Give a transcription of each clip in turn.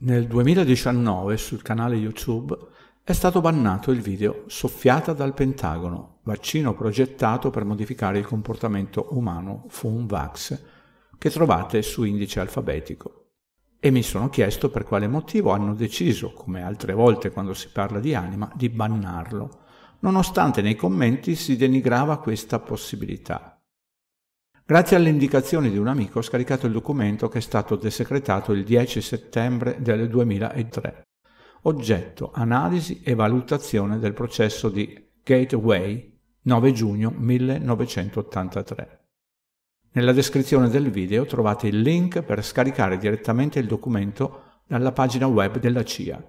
Nel 2019 sul canale YouTube è stato bannato il video Soffiata dal Pentagono, vaccino progettato per modificare il comportamento umano FUNVAX, che trovate su indice alfabetico. E mi sono chiesto per quale motivo hanno deciso, come altre volte quando si parla di anima, di bannarlo, nonostante nei commenti si denigrava questa possibilità. Grazie alle indicazioni di un amico ho scaricato il documento che è stato desecretato il 10 settembre del 2003. Oggetto, analisi e valutazione del processo di Gateway 9 giugno 1983. Nella descrizione del video trovate il link per scaricare direttamente il documento dalla pagina web della CIA.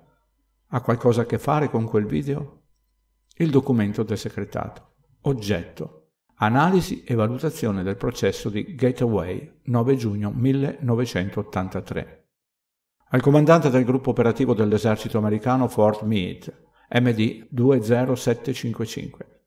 Ha qualcosa a che fare con quel video? Il documento desecretato. Oggetto. Analisi e valutazione del processo di Gateway 9 giugno 1983. Al comandante del gruppo operativo dell'esercito americano Fort Meade, MD 20755.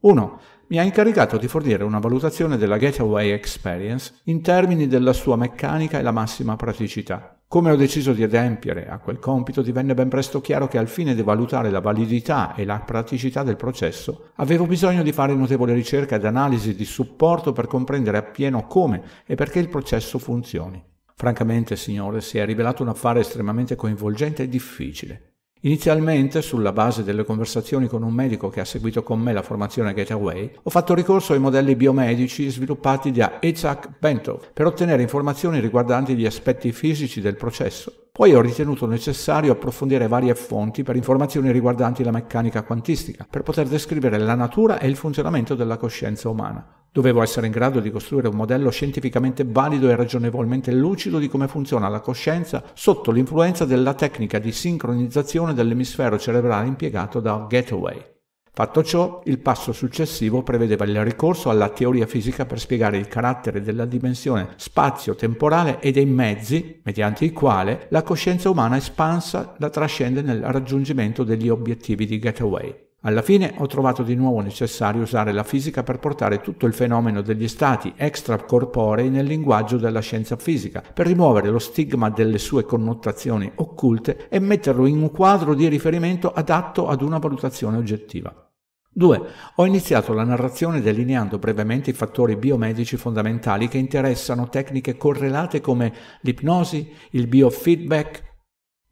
1. Mi ha incaricato di fornire una valutazione della Gateway Experience in termini della sua meccanica e la massima praticità. Come ho deciso di adempiere a quel compito divenne ben presto chiaro che al fine di valutare la validità e la praticità del processo avevo bisogno di fare notevole ricerca ed analisi di supporto per comprendere appieno come e perché il processo funzioni. Francamente, signore, si è rivelato un affare estremamente coinvolgente e difficile. Inizialmente, sulla base delle conversazioni con un medico che ha seguito con me la formazione Gateway, ho fatto ricorso ai modelli biomedici sviluppati da Isaac Bento per ottenere informazioni riguardanti gli aspetti fisici del processo poi ho ritenuto necessario approfondire varie fonti per informazioni riguardanti la meccanica quantistica, per poter descrivere la natura e il funzionamento della coscienza umana. Dovevo essere in grado di costruire un modello scientificamente valido e ragionevolmente lucido di come funziona la coscienza sotto l'influenza della tecnica di sincronizzazione dell'emisfero cerebrale impiegato da Gateway. Fatto ciò, il passo successivo prevedeva il ricorso alla teoria fisica per spiegare il carattere della dimensione spazio-temporale e dei mezzi mediante i quali la coscienza umana espansa la trascende nel raggiungimento degli obiettivi di Getaway. Alla fine ho trovato di nuovo necessario usare la fisica per portare tutto il fenomeno degli stati extracorporei nel linguaggio della scienza fisica, per rimuovere lo stigma delle sue connotazioni occulte e metterlo in un quadro di riferimento adatto ad una valutazione oggettiva. 2. Ho iniziato la narrazione delineando brevemente i fattori biomedici fondamentali che interessano tecniche correlate come l'ipnosi, il biofeedback,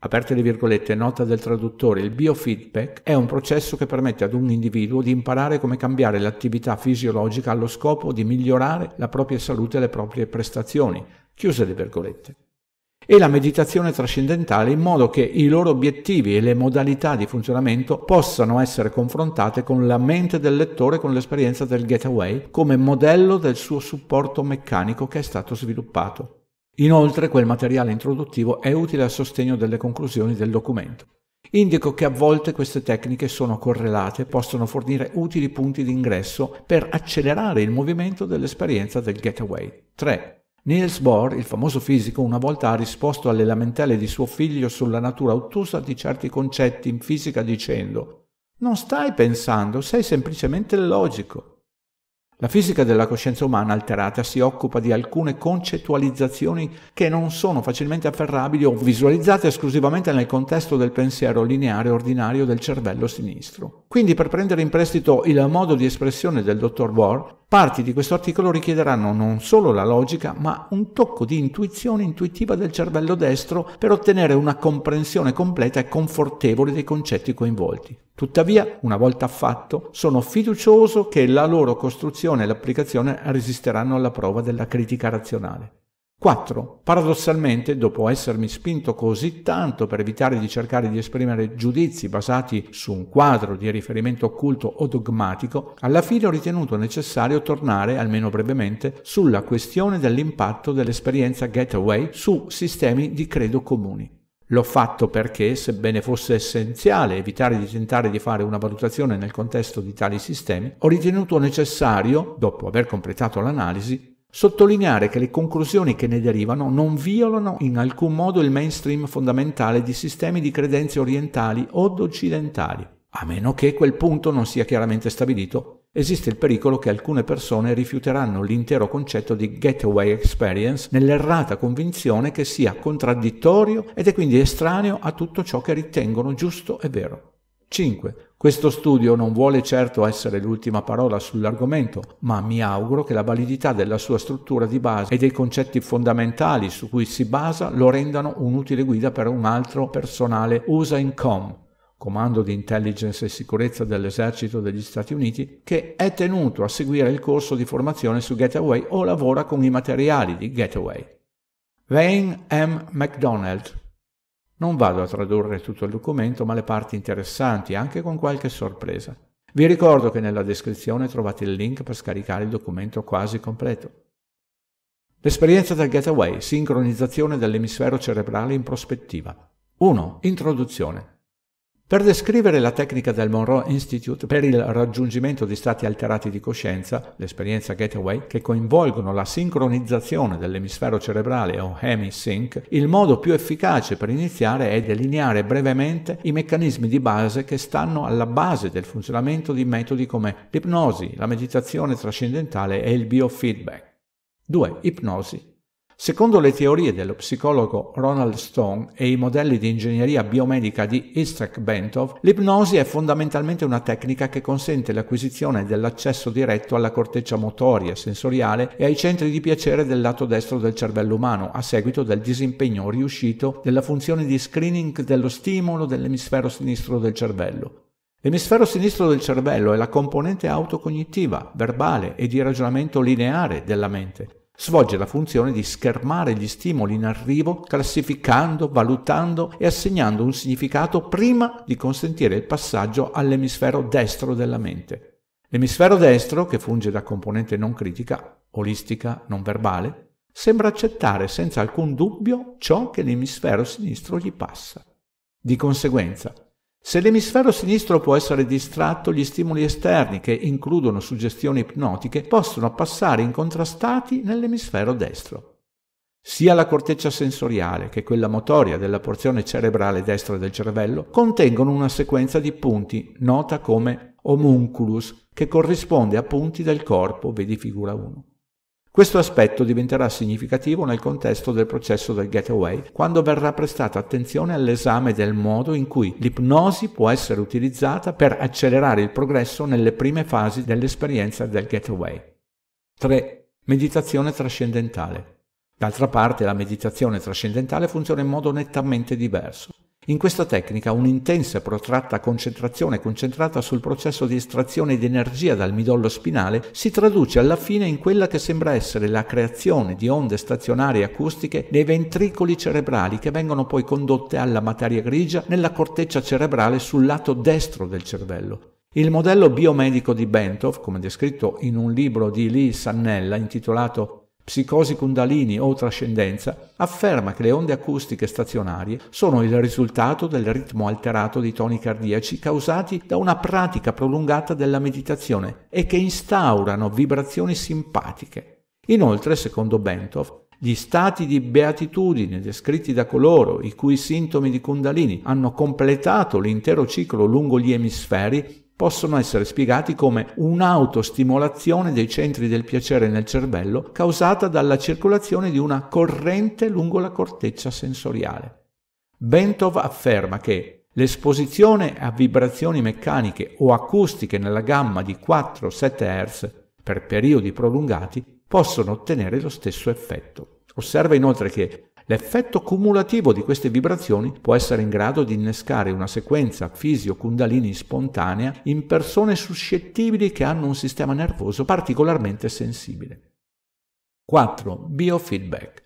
aperte le virgolette, nota del traduttore, il biofeedback è un processo che permette ad un individuo di imparare come cambiare l'attività fisiologica allo scopo di migliorare la propria salute e le proprie prestazioni, chiuse le virgolette. E la meditazione trascendentale in modo che i loro obiettivi e le modalità di funzionamento possano essere confrontate con la mente del lettore con l'esperienza del getaway come modello del suo supporto meccanico che è stato sviluppato. Inoltre quel materiale introduttivo è utile a sostegno delle conclusioni del documento. Indico che a volte queste tecniche sono correlate e possono fornire utili punti d'ingresso per accelerare il movimento dell'esperienza del getaway. 3. Niels Bohr, il famoso fisico, una volta ha risposto alle lamentele di suo figlio sulla natura ottusa di certi concetti in fisica dicendo Non stai pensando, sei semplicemente logico. La fisica della coscienza umana alterata si occupa di alcune concettualizzazioni che non sono facilmente afferrabili o visualizzate esclusivamente nel contesto del pensiero lineare ordinario del cervello sinistro. Quindi per prendere in prestito il modo di espressione del dottor Bohr, Parti di questo articolo richiederanno non solo la logica, ma un tocco di intuizione intuitiva del cervello destro per ottenere una comprensione completa e confortevole dei concetti coinvolti. Tuttavia, una volta fatto, sono fiducioso che la loro costruzione e l'applicazione resisteranno alla prova della critica razionale. 4. Paradossalmente, dopo essermi spinto così tanto per evitare di cercare di esprimere giudizi basati su un quadro di riferimento occulto o dogmatico, alla fine ho ritenuto necessario tornare, almeno brevemente, sulla questione dell'impatto dell'esperienza Getaway su sistemi di credo comuni. L'ho fatto perché, sebbene fosse essenziale evitare di tentare di fare una valutazione nel contesto di tali sistemi, ho ritenuto necessario, dopo aver completato l'analisi, sottolineare che le conclusioni che ne derivano non violano in alcun modo il mainstream fondamentale di sistemi di credenze orientali o occidentali, a meno che quel punto non sia chiaramente stabilito. Esiste il pericolo che alcune persone rifiuteranno l'intero concetto di getaway experience nell'errata convinzione che sia contraddittorio ed è quindi estraneo a tutto ciò che ritengono giusto e vero. 5. Questo studio non vuole certo essere l'ultima parola sull'argomento, ma mi auguro che la validità della sua struttura di base e dei concetti fondamentali su cui si basa lo rendano un'utile guida per un altro personale USA Incom, Comando di Intelligence e Sicurezza dell'Esercito degli Stati Uniti, che è tenuto a seguire il corso di formazione su Getaway o lavora con i materiali di Getaway. Wayne M. McDonald, non vado a tradurre tutto il documento, ma le parti interessanti, anche con qualche sorpresa. Vi ricordo che nella descrizione trovate il link per scaricare il documento quasi completo. L'esperienza del getaway, sincronizzazione dell'emisfero cerebrale in prospettiva. 1. Introduzione. Per descrivere la tecnica del Monroe Institute per il raggiungimento di stati alterati di coscienza, l'esperienza Gateway, che coinvolgono la sincronizzazione dell'emisfero cerebrale o hemi-sync, il modo più efficace per iniziare è delineare brevemente i meccanismi di base che stanno alla base del funzionamento di metodi come l'ipnosi, la meditazione trascendentale e il biofeedback. 2. Ipnosi Secondo le teorie dello psicologo Ronald Stone e i modelli di ingegneria biomedica di Istrak Bentov, l'ipnosi è fondamentalmente una tecnica che consente l'acquisizione dell'accesso diretto alla corteccia motoria, sensoriale e ai centri di piacere del lato destro del cervello umano a seguito del disimpegno riuscito della funzione di screening dello stimolo dell'emisfero sinistro del cervello. L'emisfero sinistro del cervello è la componente autocognitiva, verbale e di ragionamento lineare della mente Svolge la funzione di schermare gli stimoli in arrivo, classificando, valutando e assegnando un significato prima di consentire il passaggio all'emisfero destro della mente. L'emisfero destro, che funge da componente non critica, olistica, non verbale, sembra accettare senza alcun dubbio ciò che l'emisfero sinistro gli passa. Di conseguenza, se l'emisfero sinistro può essere distratto, gli stimoli esterni, che includono suggestioni ipnotiche, possono passare incontrastati nell'emisfero destro. Sia la corteccia sensoriale che quella motoria della porzione cerebrale destra del cervello contengono una sequenza di punti, nota come homunculus, che corrisponde a punti del corpo, vedi figura 1. Questo aspetto diventerà significativo nel contesto del processo del getaway, quando verrà prestata attenzione all'esame del modo in cui l'ipnosi può essere utilizzata per accelerare il progresso nelle prime fasi dell'esperienza del getaway. 3. Meditazione trascendentale. D'altra parte la meditazione trascendentale funziona in modo nettamente diverso. In questa tecnica un'intensa e protratta concentrazione concentrata sul processo di estrazione di energia dal midollo spinale si traduce alla fine in quella che sembra essere la creazione di onde stazionarie acustiche nei ventricoli cerebrali che vengono poi condotte alla materia grigia nella corteccia cerebrale sul lato destro del cervello. Il modello biomedico di Bentov, come descritto in un libro di Lee Sannella intitolato psicosi kundalini o trascendenza, afferma che le onde acustiche stazionarie sono il risultato del ritmo alterato di toni cardiaci causati da una pratica prolungata della meditazione e che instaurano vibrazioni simpatiche. Inoltre, secondo Bentov, gli stati di beatitudine descritti da coloro i cui sintomi di Kundalini hanno completato l'intero ciclo lungo gli emisferi possono essere spiegati come un'autostimolazione dei centri del piacere nel cervello causata dalla circolazione di una corrente lungo la corteccia sensoriale. Bentov afferma che l'esposizione a vibrazioni meccaniche o acustiche nella gamma di 4-7 Hz per periodi prolungati possono ottenere lo stesso effetto. Osserva inoltre che L'effetto cumulativo di queste vibrazioni può essere in grado di innescare una sequenza fisio-kundalini spontanea in persone suscettibili che hanno un sistema nervoso particolarmente sensibile. 4. Biofeedback.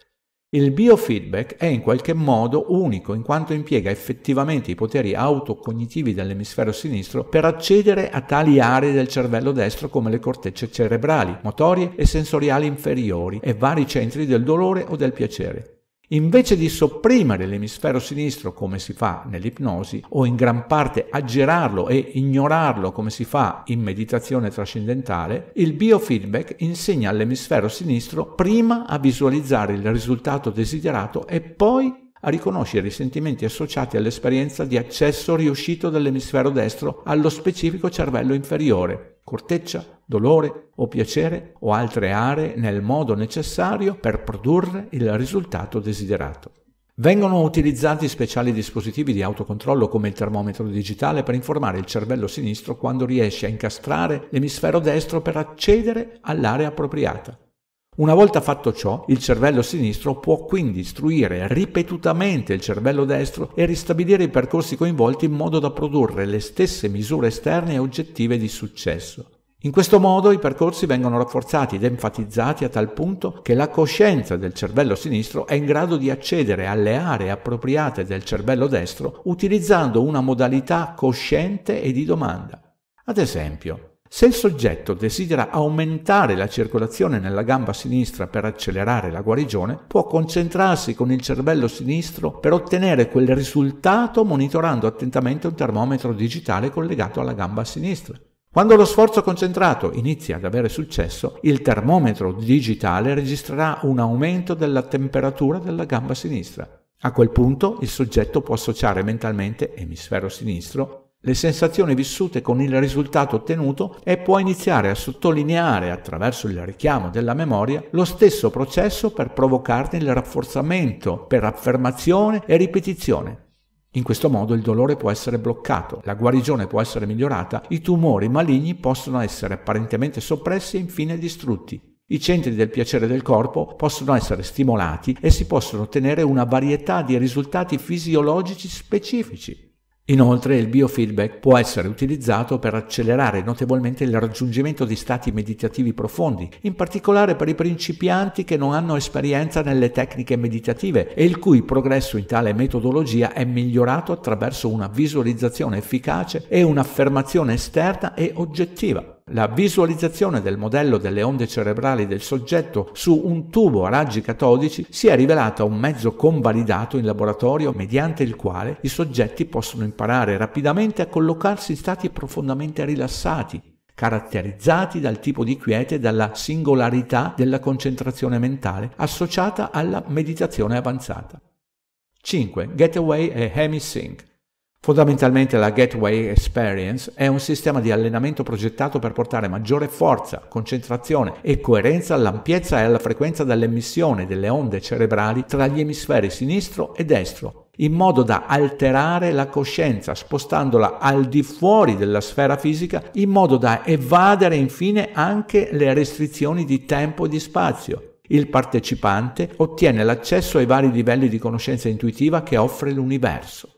Il biofeedback è in qualche modo unico in quanto impiega effettivamente i poteri autocognitivi dell'emisfero sinistro per accedere a tali aree del cervello destro come le cortecce cerebrali, motorie e sensoriali inferiori e vari centri del dolore o del piacere. Invece di sopprimere l'emisfero sinistro come si fa nell'ipnosi o in gran parte aggirarlo e ignorarlo come si fa in meditazione trascendentale, il biofeedback insegna all'emisfero sinistro prima a visualizzare il risultato desiderato e poi a riconoscere i sentimenti associati all'esperienza di accesso riuscito dell'emisfero destro allo specifico cervello inferiore, corteccia, dolore o piacere o altre aree nel modo necessario per produrre il risultato desiderato. Vengono utilizzati speciali dispositivi di autocontrollo come il termometro digitale per informare il cervello sinistro quando riesce a incastrare l'emisfero destro per accedere all'area appropriata. Una volta fatto ciò, il cervello sinistro può quindi istruire ripetutamente il cervello destro e ristabilire i percorsi coinvolti in modo da produrre le stesse misure esterne e oggettive di successo. In questo modo i percorsi vengono rafforzati ed enfatizzati a tal punto che la coscienza del cervello sinistro è in grado di accedere alle aree appropriate del cervello destro utilizzando una modalità cosciente e di domanda. Ad esempio, se il soggetto desidera aumentare la circolazione nella gamba sinistra per accelerare la guarigione, può concentrarsi con il cervello sinistro per ottenere quel risultato monitorando attentamente un termometro digitale collegato alla gamba sinistra. Quando lo sforzo concentrato inizia ad avere successo, il termometro digitale registrerà un aumento della temperatura della gamba sinistra. A quel punto il soggetto può associare mentalmente emisfero sinistro le sensazioni vissute con il risultato ottenuto e può iniziare a sottolineare attraverso il richiamo della memoria lo stesso processo per provocarne il rafforzamento per affermazione e ripetizione. In questo modo il dolore può essere bloccato, la guarigione può essere migliorata, i tumori maligni possono essere apparentemente soppressi e infine distrutti. I centri del piacere del corpo possono essere stimolati e si possono ottenere una varietà di risultati fisiologici specifici. Inoltre il biofeedback può essere utilizzato per accelerare notevolmente il raggiungimento di stati meditativi profondi, in particolare per i principianti che non hanno esperienza nelle tecniche meditative e il cui progresso in tale metodologia è migliorato attraverso una visualizzazione efficace e un'affermazione esterna e oggettiva. La visualizzazione del modello delle onde cerebrali del soggetto su un tubo a raggi catodici si è rivelata un mezzo convalidato in laboratorio mediante il quale i soggetti possono imparare rapidamente a collocarsi in stati profondamente rilassati, caratterizzati dal tipo di quiete e dalla singolarità della concentrazione mentale associata alla meditazione avanzata. 5. Getaway e Hemisync Fondamentalmente la Gateway Experience è un sistema di allenamento progettato per portare maggiore forza, concentrazione e coerenza all'ampiezza e alla frequenza dell'emissione delle onde cerebrali tra gli emisferi sinistro e destro, in modo da alterare la coscienza, spostandola al di fuori della sfera fisica, in modo da evadere infine anche le restrizioni di tempo e di spazio. Il partecipante ottiene l'accesso ai vari livelli di conoscenza intuitiva che offre l'universo.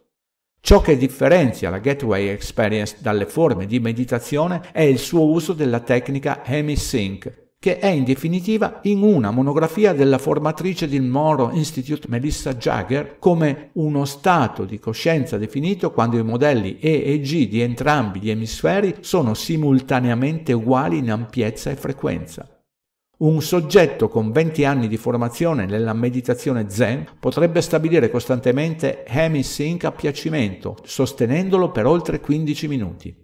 Ciò che differenzia la Gateway Experience dalle forme di meditazione è il suo uso della tecnica HemiSync, che è in definitiva in una monografia della formatrice del Moro Institute Melissa Jagger come uno stato di coscienza definito quando i modelli E e G di entrambi gli emisferi sono simultaneamente uguali in ampiezza e frequenza. Un soggetto con 20 anni di formazione nella meditazione zen potrebbe stabilire costantemente Hemi Sink a piacimento, sostenendolo per oltre 15 minuti.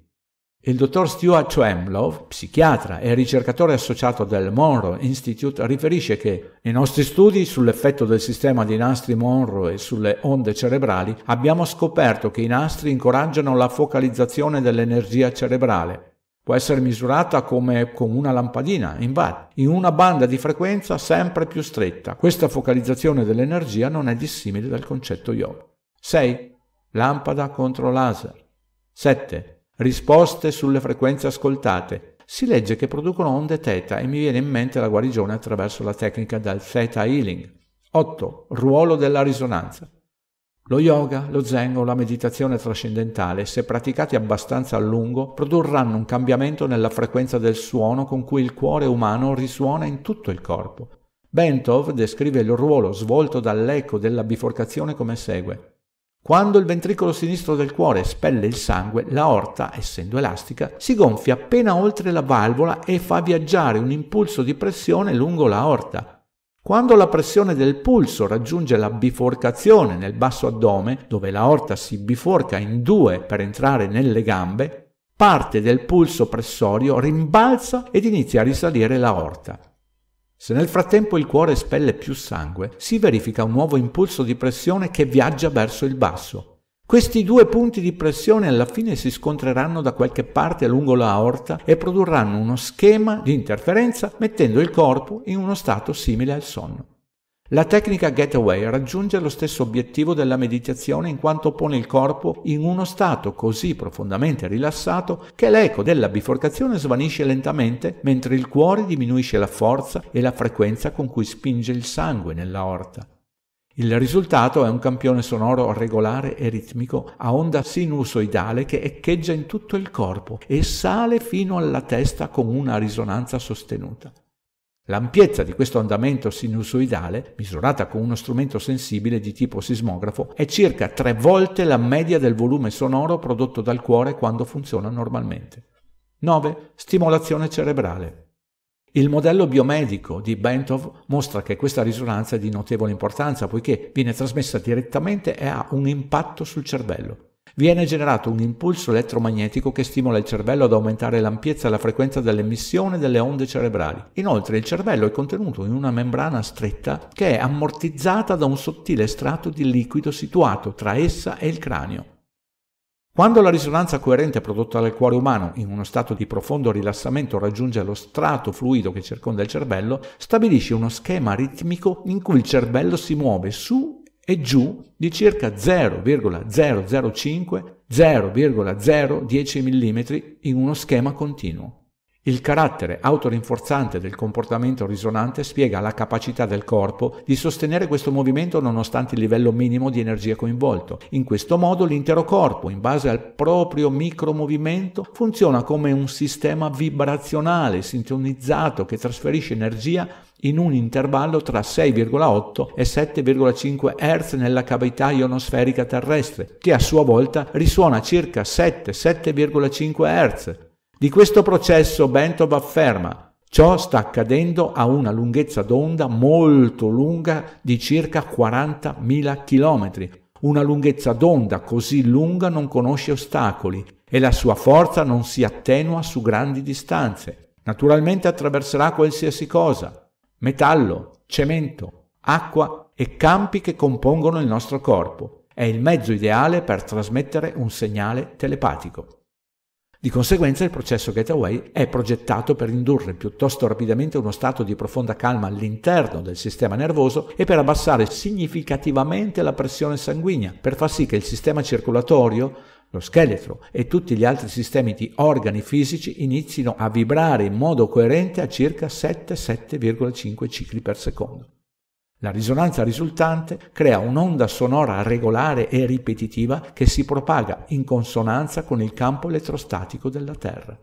Il dottor Stuart Chemlov, psichiatra e ricercatore associato del Monroe Institute, riferisce che nei nostri studi sull'effetto del sistema di nastri Monroe e sulle onde cerebrali abbiamo scoperto che i nastri incoraggiano la focalizzazione dell'energia cerebrale, può essere misurata come con una lampadina in watt, in una banda di frequenza sempre più stretta. Questa focalizzazione dell'energia non è dissimile dal concetto IOP. 6. Lampada contro laser. 7. Risposte sulle frequenze ascoltate. Si legge che producono onde θ e mi viene in mente la guarigione attraverso la tecnica del θ healing. 8. Ruolo della risonanza. Lo yoga, lo zen o la meditazione trascendentale, se praticati abbastanza a lungo, produrranno un cambiamento nella frequenza del suono con cui il cuore umano risuona in tutto il corpo. Bentov descrive il ruolo svolto dall'eco della biforcazione come segue. Quando il ventricolo sinistro del cuore spelle il sangue, la orta, essendo elastica, si gonfia appena oltre la valvola e fa viaggiare un impulso di pressione lungo la orta, quando la pressione del pulso raggiunge la biforcazione nel basso addome, dove l'aorta si biforca in due per entrare nelle gambe, parte del pulso pressorio rimbalza ed inizia a risalire l'aorta. Se nel frattempo il cuore spelle più sangue, si verifica un nuovo impulso di pressione che viaggia verso il basso, questi due punti di pressione alla fine si scontreranno da qualche parte lungo la aorta e produrranno uno schema di interferenza mettendo il corpo in uno stato simile al sonno. La tecnica getaway raggiunge lo stesso obiettivo della meditazione in quanto pone il corpo in uno stato così profondamente rilassato che l'eco della biforcazione svanisce lentamente mentre il cuore diminuisce la forza e la frequenza con cui spinge il sangue nella nell'aorta. Il risultato è un campione sonoro regolare e ritmico a onda sinusoidale che echeggia in tutto il corpo e sale fino alla testa con una risonanza sostenuta. L'ampiezza di questo andamento sinusoidale, misurata con uno strumento sensibile di tipo sismografo, è circa tre volte la media del volume sonoro prodotto dal cuore quando funziona normalmente. 9. Stimolazione cerebrale. Il modello biomedico di Bentov mostra che questa risonanza è di notevole importanza poiché viene trasmessa direttamente e ha un impatto sul cervello. Viene generato un impulso elettromagnetico che stimola il cervello ad aumentare l'ampiezza e la frequenza dell'emissione delle onde cerebrali. Inoltre il cervello è contenuto in una membrana stretta che è ammortizzata da un sottile strato di liquido situato tra essa e il cranio. Quando la risonanza coerente prodotta dal cuore umano in uno stato di profondo rilassamento raggiunge lo strato fluido che circonda il cervello, stabilisce uno schema ritmico in cui il cervello si muove su e giù di circa 0,005-0,010 mm in uno schema continuo. Il carattere autorinforzante del comportamento risonante spiega la capacità del corpo di sostenere questo movimento nonostante il livello minimo di energia coinvolto. In questo modo l'intero corpo, in base al proprio micromovimento, funziona come un sistema vibrazionale sintonizzato che trasferisce energia in un intervallo tra 6,8 e 7,5 Hz nella cavità ionosferica terrestre, che a sua volta risuona circa 7-7,5 Hz di questo processo Bentov afferma ciò sta accadendo a una lunghezza d'onda molto lunga di circa 40.000 km. Una lunghezza d'onda così lunga non conosce ostacoli e la sua forza non si attenua su grandi distanze. Naturalmente attraverserà qualsiasi cosa, metallo, cemento, acqua e campi che compongono il nostro corpo. È il mezzo ideale per trasmettere un segnale telepatico. Di conseguenza il processo Gateway è progettato per indurre piuttosto rapidamente uno stato di profonda calma all'interno del sistema nervoso e per abbassare significativamente la pressione sanguigna, per far sì che il sistema circolatorio lo scheletro e tutti gli altri sistemi di organi fisici inizino a vibrare in modo coerente a circa 7-7,5 cicli per secondo. La risonanza risultante crea un'onda sonora regolare e ripetitiva che si propaga in consonanza con il campo elettrostatico della Terra.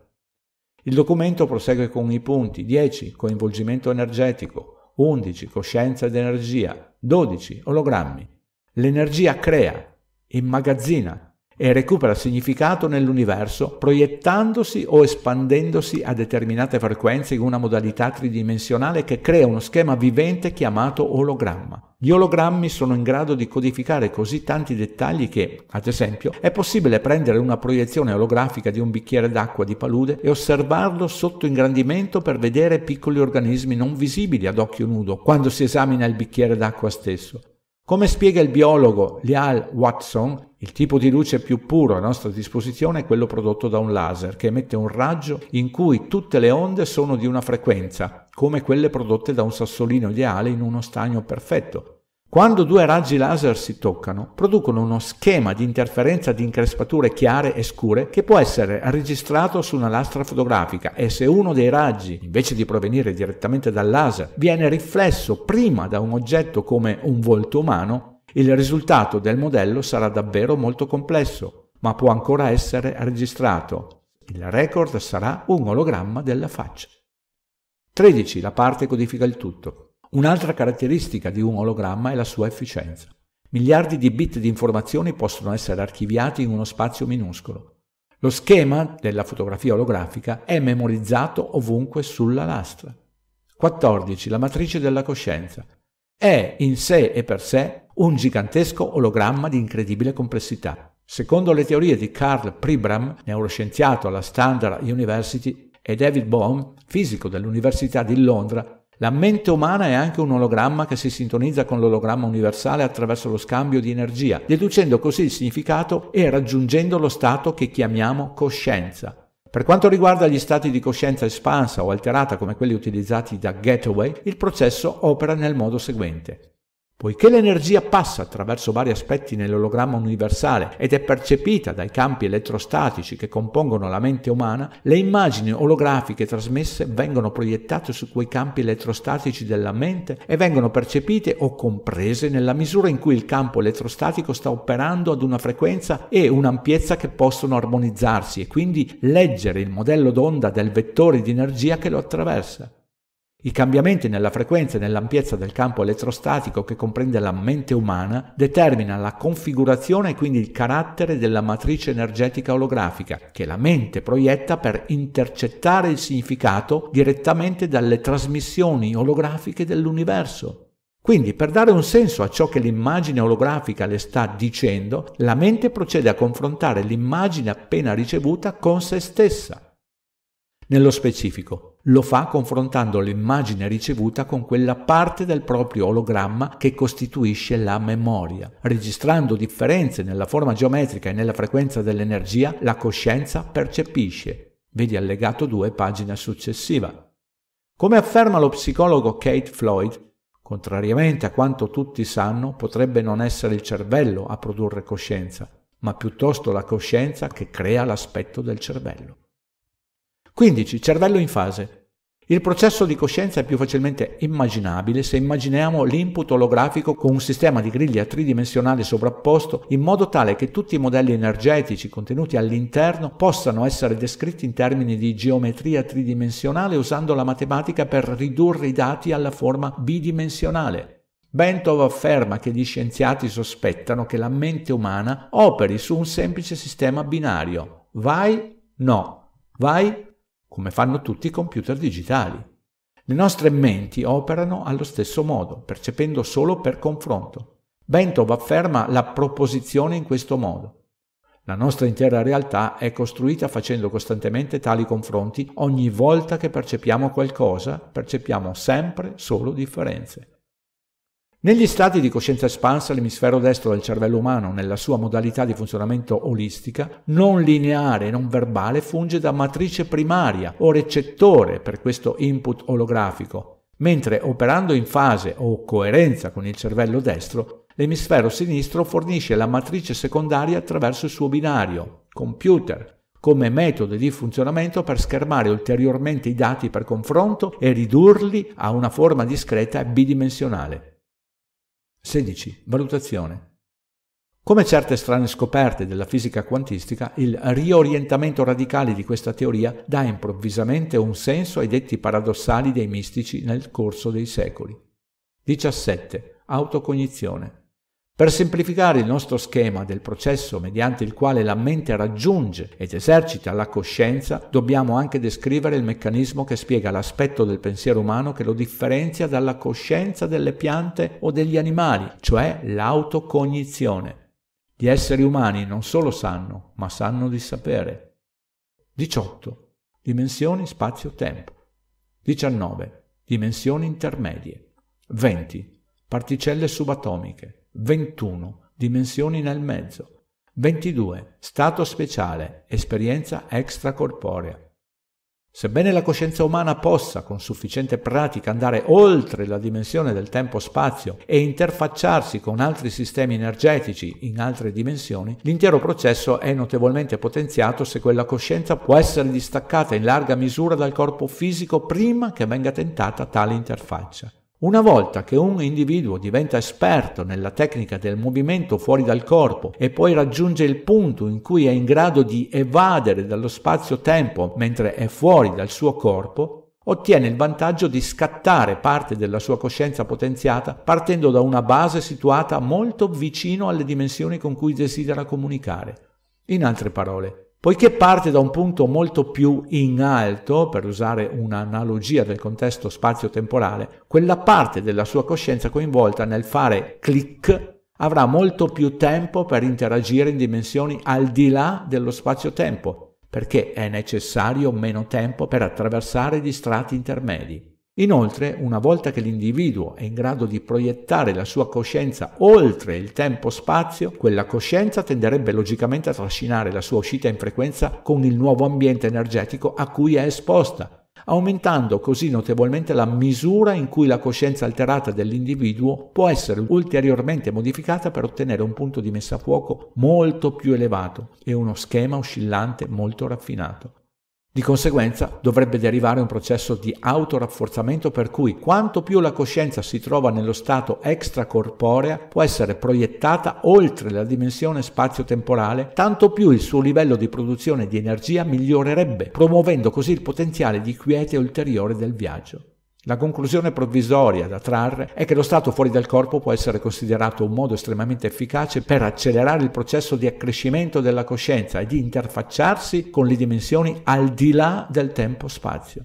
Il documento prosegue con i punti 10 coinvolgimento energetico, 11 coscienza ed energia, 12 ologrammi. L'energia crea, immagazzina, e recupera significato nell'universo proiettandosi o espandendosi a determinate frequenze in una modalità tridimensionale che crea uno schema vivente chiamato ologramma. Gli ologrammi sono in grado di codificare così tanti dettagli che, ad esempio, è possibile prendere una proiezione olografica di un bicchiere d'acqua di palude e osservarlo sotto ingrandimento per vedere piccoli organismi non visibili ad occhio nudo quando si esamina il bicchiere d'acqua stesso. Come spiega il biologo Lial Watson, il tipo di luce più puro a nostra disposizione è quello prodotto da un laser che emette un raggio in cui tutte le onde sono di una frequenza, come quelle prodotte da un sassolino ideale in uno stagno perfetto. Quando due raggi laser si toccano, producono uno schema di interferenza di increspature chiare e scure che può essere registrato su una lastra fotografica e se uno dei raggi, invece di provenire direttamente dal laser, viene riflesso prima da un oggetto come un volto umano, il risultato del modello sarà davvero molto complesso, ma può ancora essere registrato. Il record sarà un ologramma della faccia. 13. La parte codifica il tutto. Un'altra caratteristica di un ologramma è la sua efficienza. Miliardi di bit di informazioni possono essere archiviati in uno spazio minuscolo. Lo schema della fotografia olografica è memorizzato ovunque sulla lastra. 14. La matrice della coscienza. È in sé e per sé un gigantesco ologramma di incredibile complessità. Secondo le teorie di Carl Pribram, neuroscienziato alla Standard University, e David Bohm, fisico dell'Università di Londra, la mente umana è anche un ologramma che si sintonizza con l'ologramma universale attraverso lo scambio di energia, deducendo così il significato e raggiungendo lo stato che chiamiamo coscienza. Per quanto riguarda gli stati di coscienza espansa o alterata come quelli utilizzati da Getaway, il processo opera nel modo seguente. Poiché l'energia passa attraverso vari aspetti nell'ologramma universale ed è percepita dai campi elettrostatici che compongono la mente umana, le immagini olografiche trasmesse vengono proiettate su quei campi elettrostatici della mente e vengono percepite o comprese nella misura in cui il campo elettrostatico sta operando ad una frequenza e un'ampiezza che possono armonizzarsi e quindi leggere il modello d'onda del vettore di energia che lo attraversa. I cambiamenti nella frequenza e nell'ampiezza del campo elettrostatico che comprende la mente umana determinano la configurazione e quindi il carattere della matrice energetica olografica che la mente proietta per intercettare il significato direttamente dalle trasmissioni olografiche dell'universo. Quindi, per dare un senso a ciò che l'immagine olografica le sta dicendo, la mente procede a confrontare l'immagine appena ricevuta con se stessa. Nello specifico, lo fa confrontando l'immagine ricevuta con quella parte del proprio ologramma che costituisce la memoria. Registrando differenze nella forma geometrica e nella frequenza dell'energia, la coscienza percepisce. Vedi allegato 2, pagina successiva. Come afferma lo psicologo Kate Floyd, contrariamente a quanto tutti sanno, potrebbe non essere il cervello a produrre coscienza, ma piuttosto la coscienza che crea l'aspetto del cervello. 15. Cervello in fase. Il processo di coscienza è più facilmente immaginabile se immaginiamo l'input olografico con un sistema di griglia tridimensionale sovrapposto in modo tale che tutti i modelli energetici contenuti all'interno possano essere descritti in termini di geometria tridimensionale usando la matematica per ridurre i dati alla forma bidimensionale. Bentov afferma che gli scienziati sospettano che la mente umana operi su un semplice sistema binario. Vai, no. Vai, come fanno tutti i computer digitali. Le nostre menti operano allo stesso modo, percependo solo per confronto. Bentov afferma la proposizione in questo modo. La nostra intera realtà è costruita facendo costantemente tali confronti. Ogni volta che percepiamo qualcosa, percepiamo sempre solo differenze. Negli stati di coscienza espansa l'emisfero destro del cervello umano, nella sua modalità di funzionamento olistica, non lineare e non verbale, funge da matrice primaria o recettore per questo input olografico, mentre operando in fase o coerenza con il cervello destro, l'emisfero sinistro fornisce la matrice secondaria attraverso il suo binario, computer, come metodo di funzionamento per schermare ulteriormente i dati per confronto e ridurli a una forma discreta e bidimensionale. 16. Valutazione. Come certe strane scoperte della fisica quantistica, il riorientamento radicale di questa teoria dà improvvisamente un senso ai detti paradossali dei mistici nel corso dei secoli. 17. Autocognizione. Per semplificare il nostro schema del processo mediante il quale la mente raggiunge ed esercita la coscienza, dobbiamo anche descrivere il meccanismo che spiega l'aspetto del pensiero umano che lo differenzia dalla coscienza delle piante o degli animali, cioè l'autocognizione. Gli esseri umani non solo sanno, ma sanno di sapere. 18. Dimensioni spazio-tempo. 19. Dimensioni intermedie. 20. Particelle subatomiche. 21. Dimensioni nel mezzo. 22. Stato speciale, esperienza extracorporea. Sebbene la coscienza umana possa con sufficiente pratica andare oltre la dimensione del tempo-spazio e interfacciarsi con altri sistemi energetici in altre dimensioni, l'intero processo è notevolmente potenziato se quella coscienza può essere distaccata in larga misura dal corpo fisico prima che venga tentata tale interfaccia. Una volta che un individuo diventa esperto nella tecnica del movimento fuori dal corpo e poi raggiunge il punto in cui è in grado di evadere dallo spazio-tempo mentre è fuori dal suo corpo, ottiene il vantaggio di scattare parte della sua coscienza potenziata partendo da una base situata molto vicino alle dimensioni con cui desidera comunicare. In altre parole, Poiché parte da un punto molto più in alto, per usare un'analogia del contesto spazio-temporale, quella parte della sua coscienza coinvolta nel fare click avrà molto più tempo per interagire in dimensioni al di là dello spazio-tempo, perché è necessario meno tempo per attraversare gli strati intermedi. Inoltre, una volta che l'individuo è in grado di proiettare la sua coscienza oltre il tempo-spazio, quella coscienza tenderebbe logicamente a trascinare la sua uscita in frequenza con il nuovo ambiente energetico a cui è esposta, aumentando così notevolmente la misura in cui la coscienza alterata dell'individuo può essere ulteriormente modificata per ottenere un punto di messa a fuoco molto più elevato e uno schema oscillante molto raffinato. Di conseguenza dovrebbe derivare un processo di autorafforzamento per cui quanto più la coscienza si trova nello stato extracorporea può essere proiettata oltre la dimensione spazio-temporale, tanto più il suo livello di produzione di energia migliorerebbe, promuovendo così il potenziale di quiete ulteriore del viaggio. La conclusione provvisoria da trarre è che lo stato fuori dal corpo può essere considerato un modo estremamente efficace per accelerare il processo di accrescimento della coscienza e di interfacciarsi con le dimensioni al di là del tempo-spazio.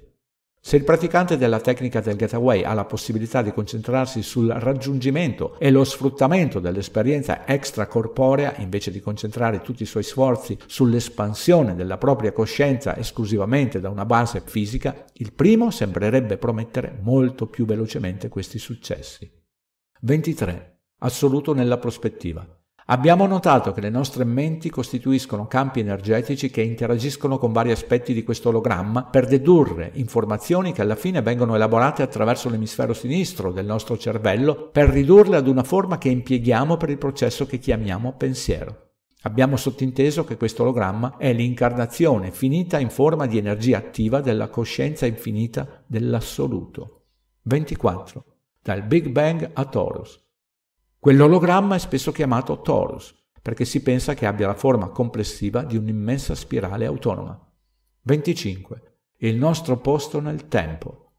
Se il praticante della tecnica del getaway ha la possibilità di concentrarsi sul raggiungimento e lo sfruttamento dell'esperienza extracorporea, invece di concentrare tutti i suoi sforzi sull'espansione della propria coscienza esclusivamente da una base fisica, il primo sembrerebbe promettere molto più velocemente questi successi. 23. Assoluto nella prospettiva. Abbiamo notato che le nostre menti costituiscono campi energetici che interagiscono con vari aspetti di questo ologramma per dedurre informazioni che alla fine vengono elaborate attraverso l'emisfero sinistro del nostro cervello per ridurle ad una forma che impieghiamo per il processo che chiamiamo pensiero. Abbiamo sottinteso che questo ologramma è l'incarnazione finita in forma di energia attiva della coscienza infinita dell'assoluto. 24. Dal Big Bang a Taurus. Quell'ologramma è spesso chiamato torus, perché si pensa che abbia la forma complessiva di un'immensa spirale autonoma. 25. Il nostro posto nel tempo.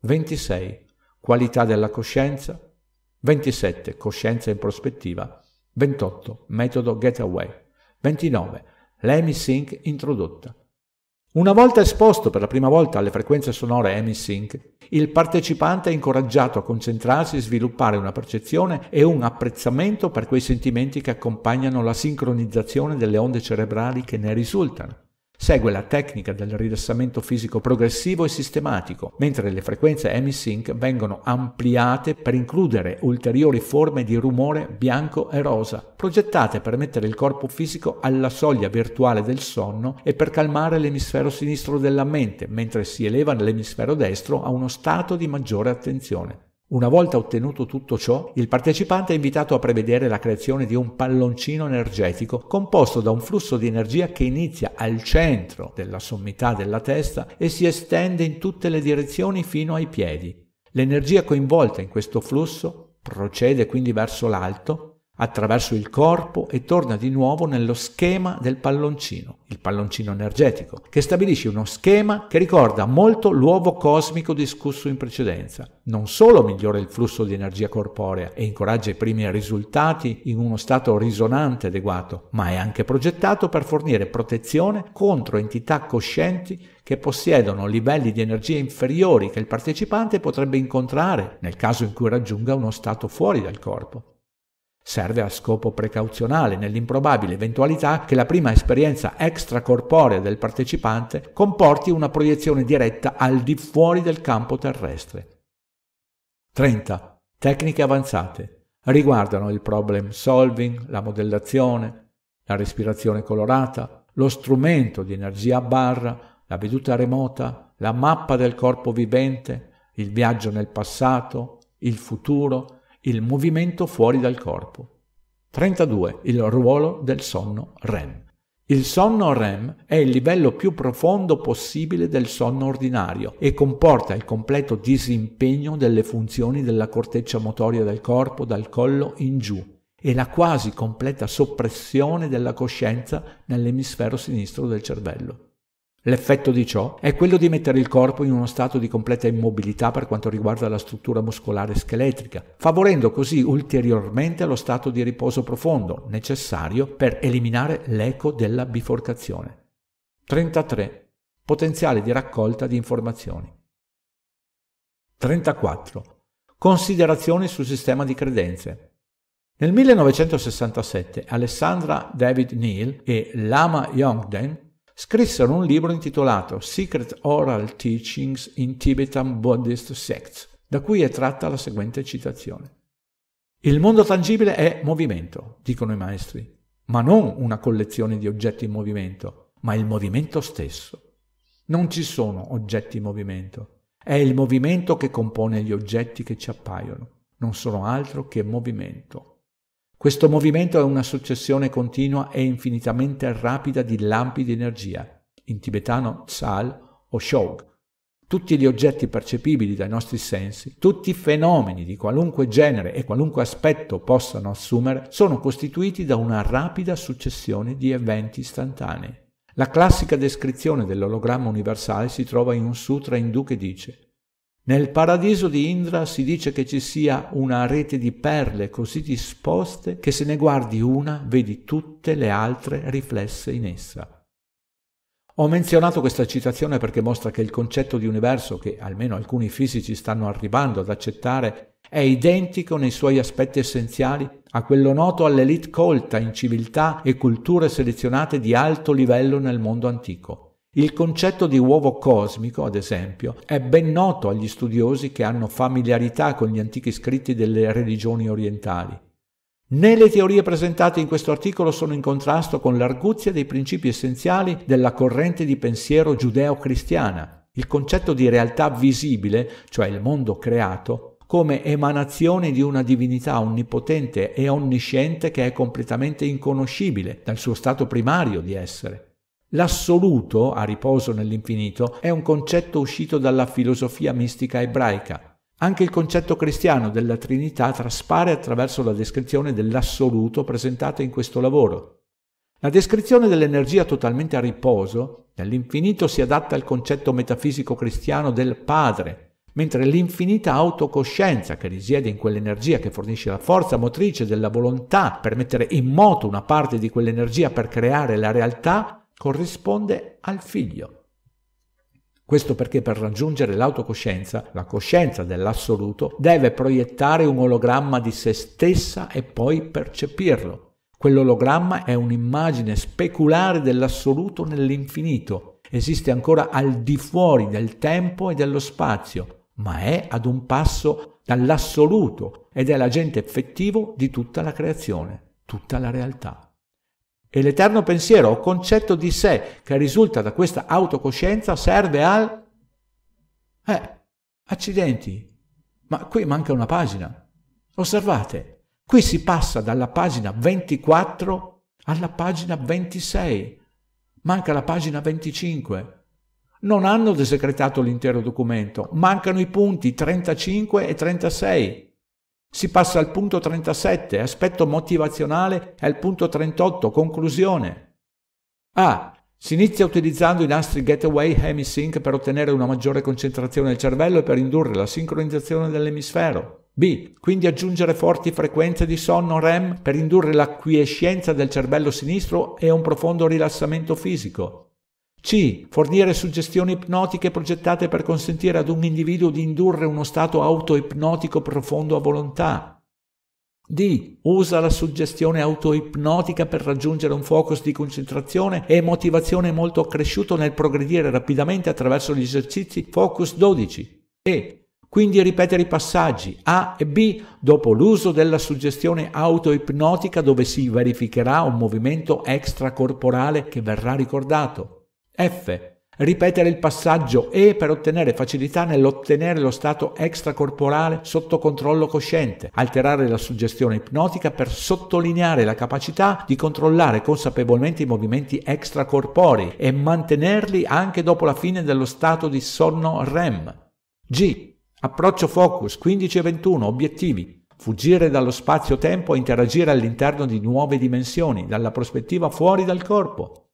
26. Qualità della coscienza. 27. Coscienza in prospettiva. 28. Metodo Getaway. 29. L'Emi introdotta. Una volta esposto per la prima volta alle frequenze sonore Emisync, il partecipante è incoraggiato a concentrarsi e sviluppare una percezione e un apprezzamento per quei sentimenti che accompagnano la sincronizzazione delle onde cerebrali che ne risultano. Segue la tecnica del rilassamento fisico progressivo e sistematico, mentre le frequenze emisync vengono ampliate per includere ulteriori forme di rumore bianco e rosa, progettate per mettere il corpo fisico alla soglia virtuale del sonno e per calmare l'emisfero sinistro della mente, mentre si eleva l'emisfero destro a uno stato di maggiore attenzione. Una volta ottenuto tutto ciò, il partecipante è invitato a prevedere la creazione di un palloncino energetico composto da un flusso di energia che inizia al centro della sommità della testa e si estende in tutte le direzioni fino ai piedi. L'energia coinvolta in questo flusso procede quindi verso l'alto attraverso il corpo e torna di nuovo nello schema del palloncino, il palloncino energetico, che stabilisce uno schema che ricorda molto l'uovo cosmico discusso in precedenza. Non solo migliora il flusso di energia corporea e incoraggia i primi risultati in uno stato risonante adeguato, ma è anche progettato per fornire protezione contro entità coscienti che possiedono livelli di energia inferiori che il partecipante potrebbe incontrare nel caso in cui raggiunga uno stato fuori dal corpo. Serve a scopo precauzionale nell'improbabile eventualità che la prima esperienza extracorporea del partecipante comporti una proiezione diretta al di fuori del campo terrestre. 30. Tecniche avanzate. Riguardano il problem solving, la modellazione, la respirazione colorata, lo strumento di energia a barra, la veduta remota, la mappa del corpo vivente, il viaggio nel passato, il futuro, il movimento fuori dal corpo. 32. Il ruolo del sonno REM. Il sonno REM è il livello più profondo possibile del sonno ordinario e comporta il completo disimpegno delle funzioni della corteccia motoria del corpo dal collo in giù e la quasi completa soppressione della coscienza nell'emisfero sinistro del cervello. L'effetto di ciò è quello di mettere il corpo in uno stato di completa immobilità per quanto riguarda la struttura muscolare scheletrica, favorendo così ulteriormente lo stato di riposo profondo necessario per eliminare l'eco della biforcazione. 33. Potenziale di raccolta di informazioni. 34. Considerazioni sul sistema di credenze. Nel 1967 Alessandra David Neal e Lama Yongden scrissero un libro intitolato Secret Oral Teachings in Tibetan Buddhist Sects, da cui è tratta la seguente citazione. Il mondo tangibile è movimento, dicono i maestri, ma non una collezione di oggetti in movimento, ma il movimento stesso. Non ci sono oggetti in movimento, è il movimento che compone gli oggetti che ci appaiono, non sono altro che movimento. Questo movimento è una successione continua e infinitamente rapida di lampi di energia, in tibetano tsal o shog. Tutti gli oggetti percepibili dai nostri sensi, tutti i fenomeni di qualunque genere e qualunque aspetto possano assumere, sono costituiti da una rapida successione di eventi istantanei. La classica descrizione dell'ologramma universale si trova in un sutra indù che dice nel paradiso di Indra si dice che ci sia una rete di perle così disposte che se ne guardi una vedi tutte le altre riflesse in essa. Ho menzionato questa citazione perché mostra che il concetto di universo, che almeno alcuni fisici stanno arrivando ad accettare, è identico nei suoi aspetti essenziali a quello noto all'elite colta in civiltà e culture selezionate di alto livello nel mondo antico. Il concetto di uovo cosmico, ad esempio, è ben noto agli studiosi che hanno familiarità con gli antichi scritti delle religioni orientali. Né le teorie presentate in questo articolo sono in contrasto con l'arguzia dei principi essenziali della corrente di pensiero giudeo-cristiana. Il concetto di realtà visibile, cioè il mondo creato, come emanazione di una divinità onnipotente e onnisciente che è completamente inconoscibile dal suo stato primario di essere. L'assoluto, a riposo nell'infinito, è un concetto uscito dalla filosofia mistica ebraica. Anche il concetto cristiano della Trinità traspare attraverso la descrizione dell'assoluto presentata in questo lavoro. La descrizione dell'energia totalmente a riposo, nell'infinito, si adatta al concetto metafisico cristiano del Padre, mentre l'infinita autocoscienza che risiede in quell'energia che fornisce la forza motrice della volontà per mettere in moto una parte di quell'energia per creare la realtà corrisponde al figlio. Questo perché per raggiungere l'autocoscienza, la coscienza dell'assoluto, deve proiettare un ologramma di se stessa e poi percepirlo. Quell'ologramma è un'immagine speculare dell'assoluto nell'infinito. Esiste ancora al di fuori del tempo e dello spazio, ma è ad un passo dall'assoluto ed è l'agente effettivo di tutta la creazione, tutta la realtà. E l'eterno pensiero o concetto di sé che risulta da questa autocoscienza serve al... Eh, accidenti, ma qui manca una pagina. Osservate, qui si passa dalla pagina 24 alla pagina 26. Manca la pagina 25. Non hanno desecretato l'intero documento, mancano i punti 35 e 36. Si passa al punto 37, aspetto motivazionale, e al punto 38, conclusione. A. Si inizia utilizzando i nastri Getaway Hemisync per ottenere una maggiore concentrazione del cervello e per indurre la sincronizzazione dell'emisfero. B. Quindi aggiungere forti frequenze di sonno REM per indurre l'acquiescenza del cervello sinistro e un profondo rilassamento fisico. C. Fornire suggestioni ipnotiche progettate per consentire ad un individuo di indurre uno stato autoipnotico profondo a volontà. D. Usa la suggestione autoipnotica per raggiungere un focus di concentrazione e motivazione molto accresciuto nel progredire rapidamente attraverso gli esercizi Focus 12. E. Quindi ripetere i passaggi A e B dopo l'uso della suggestione autoipnotica dove si verificherà un movimento extracorporale che verrà ricordato. F. Ripetere il passaggio E per ottenere facilità nell'ottenere lo stato extracorporale sotto controllo cosciente, alterare la suggestione ipnotica per sottolineare la capacità di controllare consapevolmente i movimenti extracorporei e mantenerli anche dopo la fine dello stato di sonno REM. G. Approccio focus 15 e 21, obiettivi. Fuggire dallo spazio-tempo e interagire all'interno di nuove dimensioni, dalla prospettiva fuori dal corpo.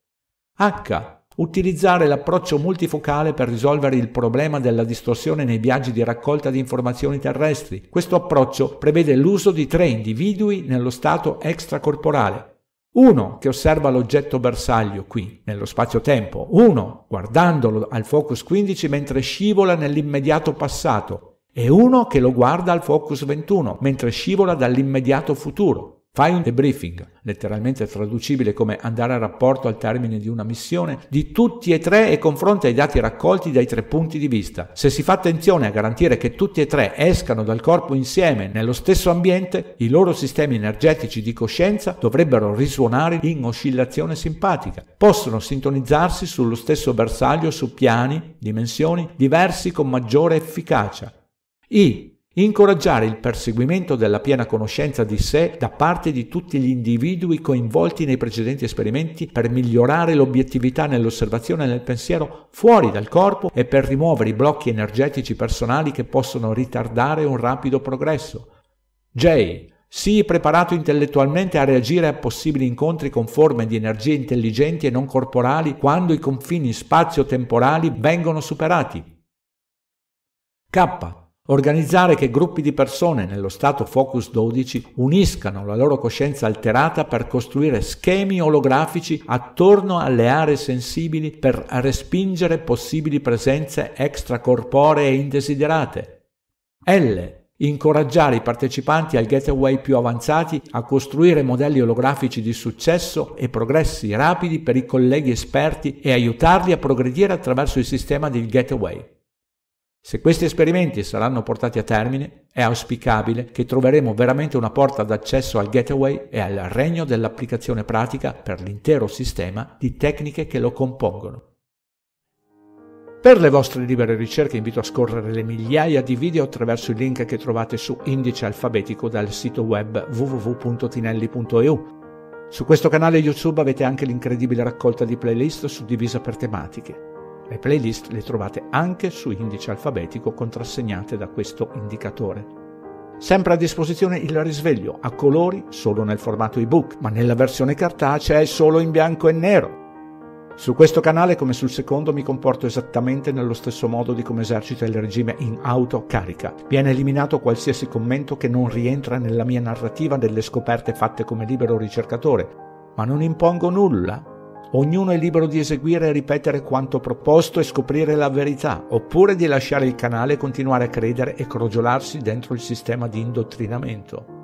H. Utilizzare l'approccio multifocale per risolvere il problema della distorsione nei viaggi di raccolta di informazioni terrestri. Questo approccio prevede l'uso di tre individui nello stato extracorporale. Uno che osserva l'oggetto bersaglio qui, nello spazio-tempo, uno guardandolo al focus 15 mentre scivola nell'immediato passato e uno che lo guarda al focus 21 mentre scivola dall'immediato futuro. Fai un debriefing, letteralmente traducibile come andare a rapporto al termine di una missione, di tutti e tre e confronta i dati raccolti dai tre punti di vista. Se si fa attenzione a garantire che tutti e tre escano dal corpo insieme, nello stesso ambiente, i loro sistemi energetici di coscienza dovrebbero risuonare in oscillazione simpatica. Possono sintonizzarsi sullo stesso bersaglio su piani, dimensioni diversi con maggiore efficacia. I Incoraggiare il perseguimento della piena conoscenza di sé da parte di tutti gli individui coinvolti nei precedenti esperimenti per migliorare l'obiettività nell'osservazione e nel pensiero fuori dal corpo e per rimuovere i blocchi energetici personali che possono ritardare un rapido progresso. J. Sii preparato intellettualmente a reagire a possibili incontri con forme di energie intelligenti e non corporali quando i confini spazio-temporali vengono superati. K Organizzare che gruppi di persone nello stato Focus 12 uniscano la loro coscienza alterata per costruire schemi olografici attorno alle aree sensibili per respingere possibili presenze extracorporee indesiderate. L. Incoraggiare i partecipanti al getaway più avanzati a costruire modelli olografici di successo e progressi rapidi per i colleghi esperti e aiutarli a progredire attraverso il sistema del getaway. Se questi esperimenti saranno portati a termine, è auspicabile che troveremo veramente una porta d'accesso al gateway e al regno dell'applicazione pratica per l'intero sistema di tecniche che lo compongono. Per le vostre libere ricerche invito a scorrere le migliaia di video attraverso il link che trovate su indice alfabetico dal sito web www.tinelli.eu. Su questo canale YouTube avete anche l'incredibile raccolta di playlist suddivisa per tematiche. Le playlist le trovate anche su indice alfabetico contrassegnate da questo indicatore. Sempre a disposizione il risveglio, a colori solo nel formato ebook, ma nella versione cartacea è solo in bianco e nero. Su questo canale, come sul secondo, mi comporto esattamente nello stesso modo di come esercita il regime in autocarica. Viene eliminato qualsiasi commento che non rientra nella mia narrativa delle scoperte fatte come libero ricercatore, ma non impongo nulla, Ognuno è libero di eseguire e ripetere quanto proposto e scoprire la verità, oppure di lasciare il canale e continuare a credere e crogiolarsi dentro il sistema di indottrinamento.